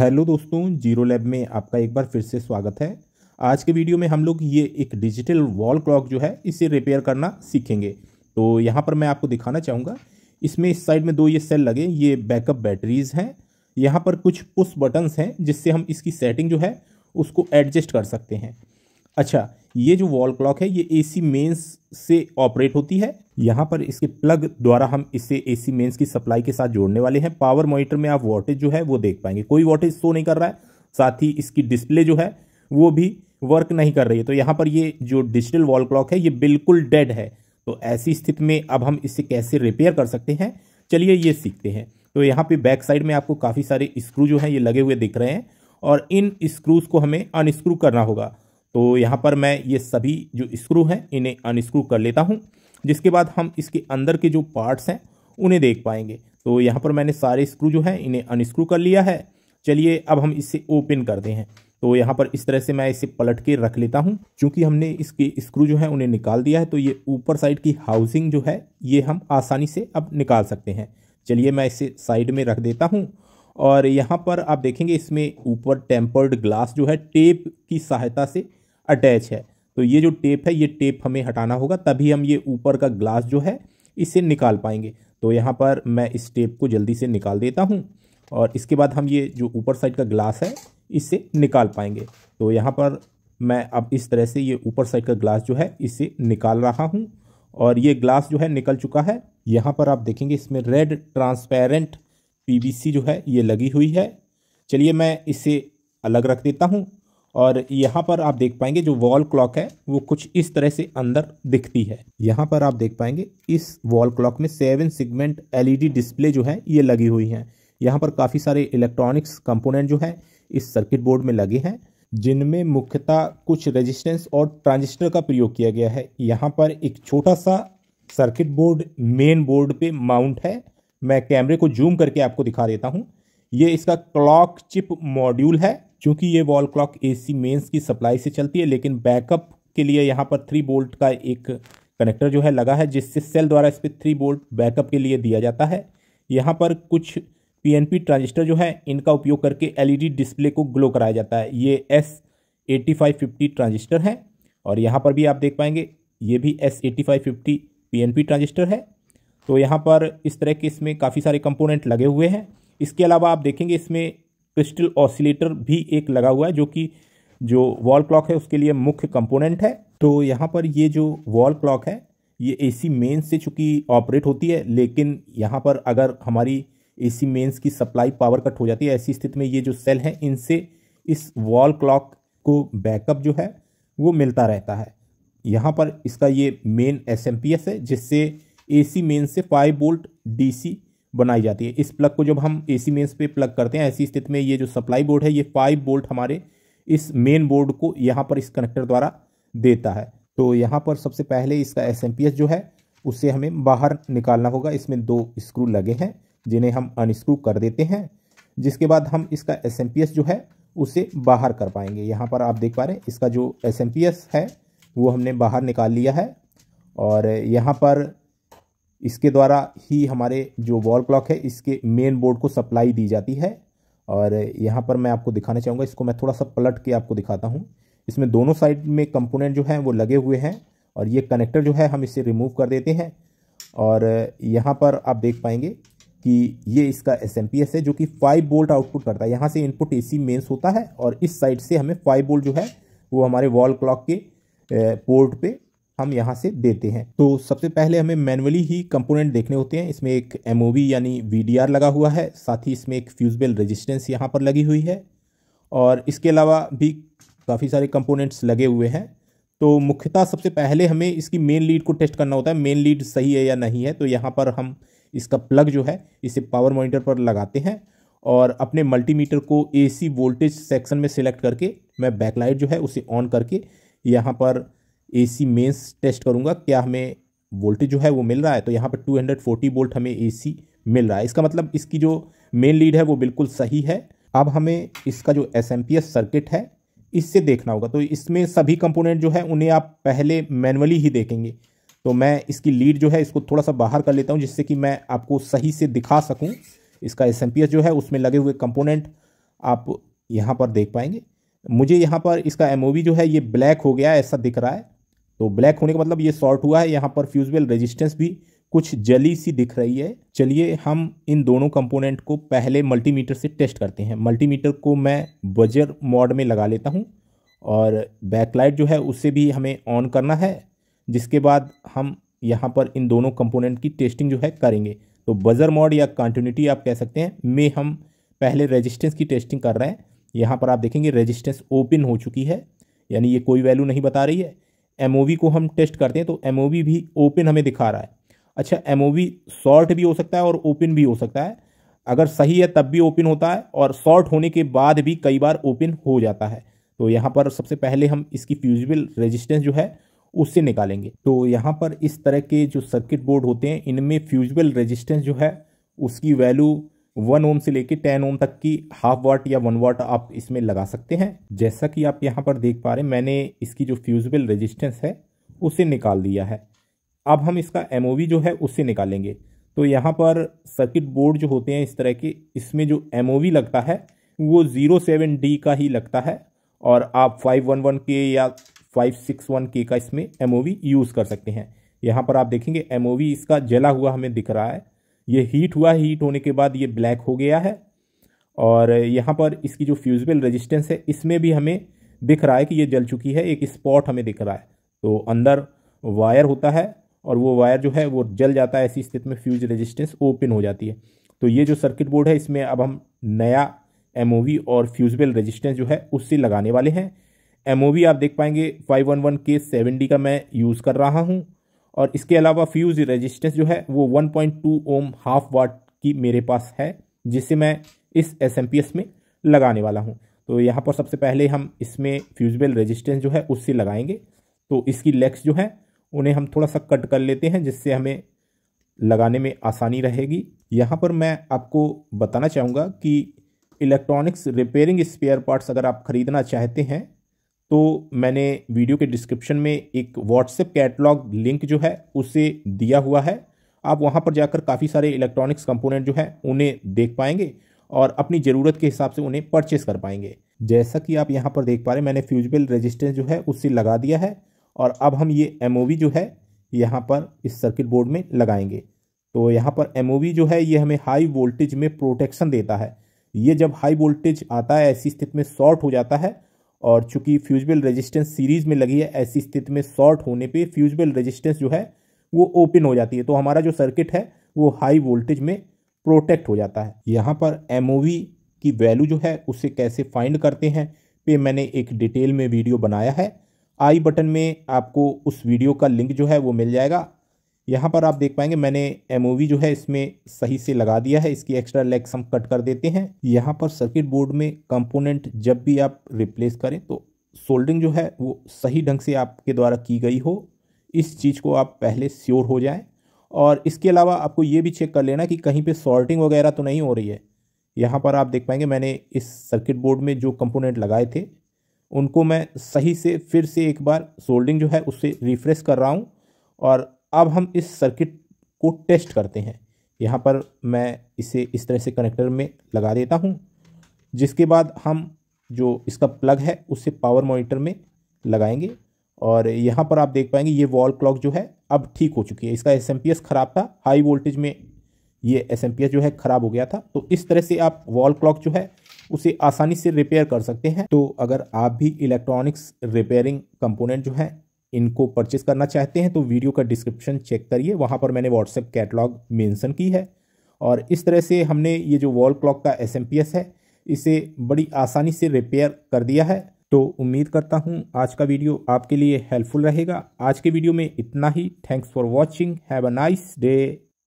hello दोस्तों zero lab में आपका एक बार फिर से स्वागत है आज के वीडियो में हम लोग ये एक डिजिटल वॉल क्लॉक जो है इसे रिपेयर करना सीखेंगे तो यहाँ पर मैं आपको दिखाना चाहूँगा इसमें इस साइड में दो ये सेल लगे ये बैकअप बैटरीज हैं यहाँ पर कुछ पुश बटन्स हैं जिससे हम इसकी सेटिंग जो है उसको एडजस्ट कर सकते हैं अच्छा ये जो वॉल क्लॉक है ये एसी मेंस से ऑपरेट होती है यहाँ पर इसके प्लग द्वारा हम इसे एसी मेंस की सप्लाई के साथ जोड़ने वाले हैं पावर मॉनिटर में आप वोल्टेज जो है वो देख पाएंगे कोई वोल्टेज शो नहीं कर रहा है साथ ही इसकी डिस्प्ले जो है वो भी वर्क नहीं कर रही है तो यहाँ पर ये जो डिजिटल वॉल क्लॉक है ये बिल्कुल डेड है तो ऐसी स्थिति में अब हम इसे कैसे रिपेयर कर सकते हैं चलिए ये सीखते हैं तो यहाँ पे बैक साइड में आपको काफ़ी सारे स्क्रू जो हैं ये लगे हुए दिख रहे हैं और इन स्क्रूज को हमें अनस्क्रू करना होगा तो यहाँ पर मैं ये सभी जो स्क्रू हैं इन्हें अनस्क्रू कर लेता हूँ जिसके बाद हम इसके अंदर के जो पार्ट्स हैं उन्हें देख पाएंगे तो यहाँ पर मैंने सारे स्क्रू जो हैं इन्हें अनस्क्रू कर लिया है चलिए अब हम इसे ओपन करते हैं तो यहाँ पर इस तरह से मैं इसे पलट के रख लेता हूँ क्योंकि हमने इसके स्क्रू जो है उन्हें निकाल दिया है तो ये ऊपर साइड की हाउसिंग जो है ये हम आसानी से अब निकाल सकते हैं चलिए मैं इसे साइड में रख देता हूँ और यहाँ पर आप देखेंगे इसमें ऊपर टेम्पर्ड ग्लास जो है टेप की सहायता से अटैच है तो ये जो टेप है ये टेप हमें हटाना होगा तभी हम ये ऊपर का ग्लास जो है इसे निकाल पाएंगे तो यहाँ पर मैं इस टेप को जल्दी से निकाल देता हूँ और इसके बाद हम ये जो ऊपर साइड का ग्लास है इससे निकाल पाएंगे तो यहाँ पर मैं अब इस तरह से ये ऊपर साइड का ग्लास जो है इसे निकाल रहा हूँ और ये ग्लास जो है निकल चुका है यहाँ पर आप देखेंगे इसमें रेड ट्रांसपेरेंट पी जो है ये लगी हुई है चलिए मैं इसे अलग रख देता हूँ और यहाँ पर आप देख पाएंगे जो वॉल क्लॉक है वो कुछ इस तरह से अंदर दिखती है यहाँ पर आप देख पाएंगे इस वॉल क्लॉक में सेवन सिगमेंट एलईडी डिस्प्ले जो है ये लगी हुई है यहाँ पर काफ़ी सारे इलेक्ट्रॉनिक्स कंपोनेंट जो है इस सर्किट बोर्ड में लगे हैं जिनमें मुख्यतः कुछ रेजिस्टेंस और ट्रांजिस्टर का प्रयोग किया गया है यहाँ पर एक छोटा सा सर्किट बोर्ड मेन बोर्ड पे माउंट है मैं कैमरे को जूम करके आपको दिखा देता हूँ ये इसका क्लॉक चिप मॉड्यूल है चूँकि ये वॉल क्लॉक एसी मेंस की सप्लाई से चलती है लेकिन बैकअप के लिए यहाँ पर थ्री बोल्ट का एक कनेक्टर जो है लगा है जिससे सेल द्वारा इस पर थ्री बोल्ट बैकअप के लिए दिया जाता है यहाँ पर कुछ पीएनपी ट्रांजिस्टर जो है इनका उपयोग करके एलईडी डिस्प्ले e को ग्लो कराया जाता है ये S eighty five fifty transistor है और यहाँ पर भी आप देख पाएंगे ये भी S eighty five fifty P N P transistor है तो यहाँ पर इस तरह के इसमें काफ़ी सारे कंपोनेंट लगे हुए हैं इसके अलावा आप देखेंगे इसमें क्रिस्टल ऑसिलेटर भी एक लगा हुआ है जो कि जो वॉल क्लॉक है उसके लिए मुख्य कंपोनेंट है तो यहाँ पर ये जो वॉल क्लॉक है ये एसी मेंस से चूँकि ऑपरेट होती है लेकिन यहाँ पर अगर हमारी एसी मेंस की सप्लाई पावर कट हो जाती है ऐसी स्थिति में ये जो सेल हैं इनसे इस वॉल क्लॉक को बैकअप जो है वो मिलता रहता है यहाँ पर इसका ये मेन एस है जिससे ए सी मेन से फाइव वोल्ट डी सी बनाई जाती है इस प्लग को जब हम ए सी मेन्स पे प्लग करते हैं ऐसी स्थिति में ये जो सप्लाई बोर्ड है ये फाइव बोल्ट हमारे इस मेन बोर्ड को यहाँ पर इस कनेक्टर द्वारा देता है तो यहाँ पर सबसे पहले इसका एस जो है उससे हमें बाहर निकालना होगा इसमें दो स्क्रू लगे हैं जिन्हें हम अनस्क्रू कर देते हैं जिसके बाद हम इसका एस जो है उसे बाहर कर पाएंगे यहाँ पर आप देख पा रहे हैं इसका जो एस है वो हमने बाहर निकाल लिया है और यहाँ पर इसके द्वारा ही हमारे जो वॉल क्लॉक है इसके मेन बोर्ड को सप्लाई दी जाती है और यहाँ पर मैं आपको दिखाना चाहूँगा इसको मैं थोड़ा सा पलट के आपको दिखाता हूँ इसमें दोनों साइड में कंपोनेंट जो हैं वो लगे हुए हैं और ये कनेक्टर जो है हम इसे रिमूव कर देते हैं और यहाँ पर आप देख पाएंगे कि ये इसका एस है जो कि फाइव बोल्ट आउटपुट करता है यहाँ से इनपुट ए सी मेन्स होता है और इस साइड से हमें फाइव बोल्ट जो है वो हमारे वॉल क्लॉक के पोर्ट पे हम यहाँ से देते हैं तो सबसे पहले हमें मैनुअली ही कंपोनेंट देखने होते हैं इसमें एक एम यानी वी लगा हुआ है साथ ही इसमें एक फ्यूजबेल रजिस्टेंस यहाँ पर लगी हुई है और इसके अलावा भी काफ़ी सारे कंपोनेंट्स लगे हुए हैं तो मुख्यतः सबसे पहले हमें इसकी मेन लीड को टेस्ट करना होता है मेन लीड सही है या नहीं है तो यहाँ पर हम इसका प्लग जो है इसे पावर मॉनिटर पर लगाते हैं और अपने मल्टीमीटर को एसी वोल्टेज सेक्शन में सिलेक्ट करके मैं बैकलाइट जो है उसे ऑन करके यहाँ पर ए सी मेन्स टेस्ट करूँगा क्या हमें वोल्टेज जो है वो मिल रहा है तो यहाँ पर 240 वोल्ट हमें ए सी मिल रहा है इसका मतलब इसकी जो मेन लीड है वो बिल्कुल सही है अब हमें इसका जो S M P S circuit है इससे देखना होगा तो इसमें सभी कंपोनेंट जो है उन्हें आप पहले मैनुअली ही देखेंगे तो मैं इसकी लीड जो है इसको थोड़ा सा बाहर कर लेता हूँ जिससे कि मैं आपको सही से दिखा सकूँ इसका एस एम पी एस जो है उसमें लगे हुए कंपोनेंट आप यहाँ पर देख पाएंगे मुझे यहाँ पर इसका एम ओ वी जो है ये ब्लैक हो गया ऐसा दिख रहा है तो ब्लैक होने का मतलब ये शॉर्ट हुआ है यहाँ पर फ्यूजल रेजिस्टेंस भी कुछ जली सी दिख रही है चलिए हम इन दोनों कंपोनेंट को पहले मल्टीमीटर से टेस्ट करते हैं मल्टीमीटर को मैं बजर मोड में लगा लेता हूँ और बैकलाइट जो है उससे भी हमें ऑन करना है जिसके बाद हम यहाँ पर इन दोनों कंपोनेंट की टेस्टिंग जो है करेंगे तो बजर मोड या कंटिन्यूटी आप कह सकते हैं में हम पहले रजिस्टेंस की टेस्टिंग कर रहे हैं यहाँ पर आप देखेंगे रजिस्टेंस ओपन हो चुकी है यानी ये कोई वैल्यू नहीं बता रही है एम को हम टेस्ट करते हैं तो एम भी ओपन हमें दिखा रहा है अच्छा एम शॉर्ट भी हो सकता है और ओपन भी हो सकता है अगर सही है तब भी ओपन होता है और शॉर्ट होने के बाद भी कई बार ओपन हो जाता है तो यहाँ पर सबसे पहले हम इसकी फ्यूजिबल रेजिस्टेंस जो है उससे निकालेंगे तो यहाँ पर इस तरह के जो सर्किट बोर्ड होते हैं इनमें फ्यूजिबल रेजिस्टेंस जो है उसकी वैल्यू वन ओम से लेकर टेन ओम तक की हाफ वाट या वन वाट आप इसमें लगा सकते हैं जैसा कि आप यहाँ पर देख पा रहे हैं मैंने इसकी जो फ्यूजबल रेजिस्टेंस है उसे निकाल दिया है अब हम इसका एम जो है उससे निकालेंगे तो यहाँ पर सर्किट बोर्ड जो होते हैं इस तरह के इसमें जो एम लगता है वो ज़ीरो सेवन डी का ही लगता है और आप फाइव वन वन के या फाइव सिक्स वन के का इसमें एम यूज़ कर सकते हैं यहाँ पर आप देखेंगे एम इसका जला हुआ हमें दिख रहा है ये हीट हुआ हीट होने के बाद ये ब्लैक हो गया है और यहाँ पर इसकी जो फ्यूजबल रेजिस्टेंस है इसमें भी हमें दिख रहा है कि ये जल चुकी है एक स्पॉट हमें दिख रहा है तो अंदर वायर होता है और वो वायर जो है वो जल जाता है ऐसी स्थिति में फ्यूज रेजिस्टेंस ओपन हो जाती है तो ये जो सर्किट बोर्ड है इसमें अब हम नया एम और फ्यूजबल रजिस्टेंस जो है उससे लगाने वाले हैं एम आप देख पाएंगे फाइव वन वन के का मैं यूज़ कर रहा हूँ और इसके अलावा फ्यूज रेजिस्टेंस जो है वो 1.2 ओम हाफ वाट की मेरे पास है जिसे मैं इस एस में लगाने वाला हूँ तो यहाँ पर सबसे पहले हम इसमें फ्यूजबेल रेजिस्टेंस जो है उससे लगाएंगे तो इसकी लेग्स जो है उन्हें हम थोड़ा सा कट कर लेते हैं जिससे हमें लगाने में आसानी रहेगी यहाँ पर मैं आपको बताना चाहूँगा कि इलेक्ट्रॉनिक्स रिपेयरिंग स्पेयर पार्ट्स अगर आप ख़रीदना चाहते हैं तो मैंने वीडियो के डिस्क्रिप्शन में एक व्हाट्सएप कैटलॉग लिंक जो है उसे दिया हुआ है आप वहाँ पर जाकर काफ़ी सारे इलेक्ट्रॉनिक्स कंपोनेंट जो है उन्हें देख पाएंगे और अपनी ज़रूरत के हिसाब से उन्हें परचेस कर पाएंगे जैसा कि आप यहाँ पर देख पा रहे हैं मैंने फ्यूजबल रेजिस्टेंस जो है उससे लगा दिया है और अब हम ये एम जो है यहाँ पर इस सर्किट बोर्ड में लगाएंगे तो यहाँ पर एम जो है ये हमें हाई वोल्टेज में प्रोटेक्शन देता है ये जब हाई वोल्टेज आता है ऐसी स्थिति में शॉर्ट हो जाता है और चूंकि फ्यूजबल रेजिस्टेंस सीरीज में लगी है ऐसी स्थिति में शॉर्ट होने पे फ्यूजबल रेजिस्टेंस जो है वो ओपन हो जाती है तो हमारा जो सर्किट है वो हाई वोल्टेज में प्रोटेक्ट हो जाता है यहाँ पर एम की वैल्यू जो है उसे कैसे फाइंड करते हैं पे मैंने एक डिटेल में वीडियो बनाया है आई बटन में आपको उस वीडियो का लिंक जो है वो मिल जाएगा यहाँ पर आप देख पाएंगे मैंने एम जो है इसमें सही से लगा दिया है इसकी एक्स्ट्रा लेग्स हम कट कर देते हैं यहाँ पर सर्किट बोर्ड में कंपोनेंट जब भी आप रिप्लेस करें तो सोल्डरिंग जो है वो सही ढंग से आपके द्वारा की गई हो इस चीज़ को आप पहले श्योर हो जाएं और इसके अलावा आपको ये भी चेक कर लेना कि कहीं पे सॉल्टिंग वगैरह तो नहीं हो रही है यहाँ पर आप देख पाएंगे मैंने इस सर्किट बोर्ड में जो कंपोनेंट लगाए थे उनको मैं सही से फिर से एक बार सोल्डिंग जो है उससे रिफ्रेश कर रहा हूँ और अब हम इस सर्किट को टेस्ट करते हैं यहाँ पर मैं इसे इस तरह से कनेक्टर में लगा देता हूँ जिसके बाद हम जो इसका प्लग है उससे पावर मॉनिटर में लगाएंगे और यहाँ पर आप देख पाएंगे ये वॉल क्लॉक जो है अब ठीक हो चुकी है इसका एस ख़राब था हाई वोल्टेज में ये एस जो है ख़राब हो गया था तो इस तरह से आप वॉल क्लॉक जो है उसे आसानी से रिपेयर कर सकते हैं तो अगर आप भी इलेक्ट्रॉनिक्स रिपेयरिंग कंपोनेंट जो है इनको परचेस करना चाहते हैं तो वीडियो का डिस्क्रिप्शन चेक करिए वहाँ पर मैंने व्हाट्सएप कैटलॉग मेंशन की है और इस तरह से हमने ये जो वॉल क्लॉक का एस है इसे बड़ी आसानी से रिपेयर कर दिया है तो उम्मीद करता हूँ आज का वीडियो आपके लिए हेल्पफुल रहेगा आज के वीडियो में इतना ही thanks for watching have a nice day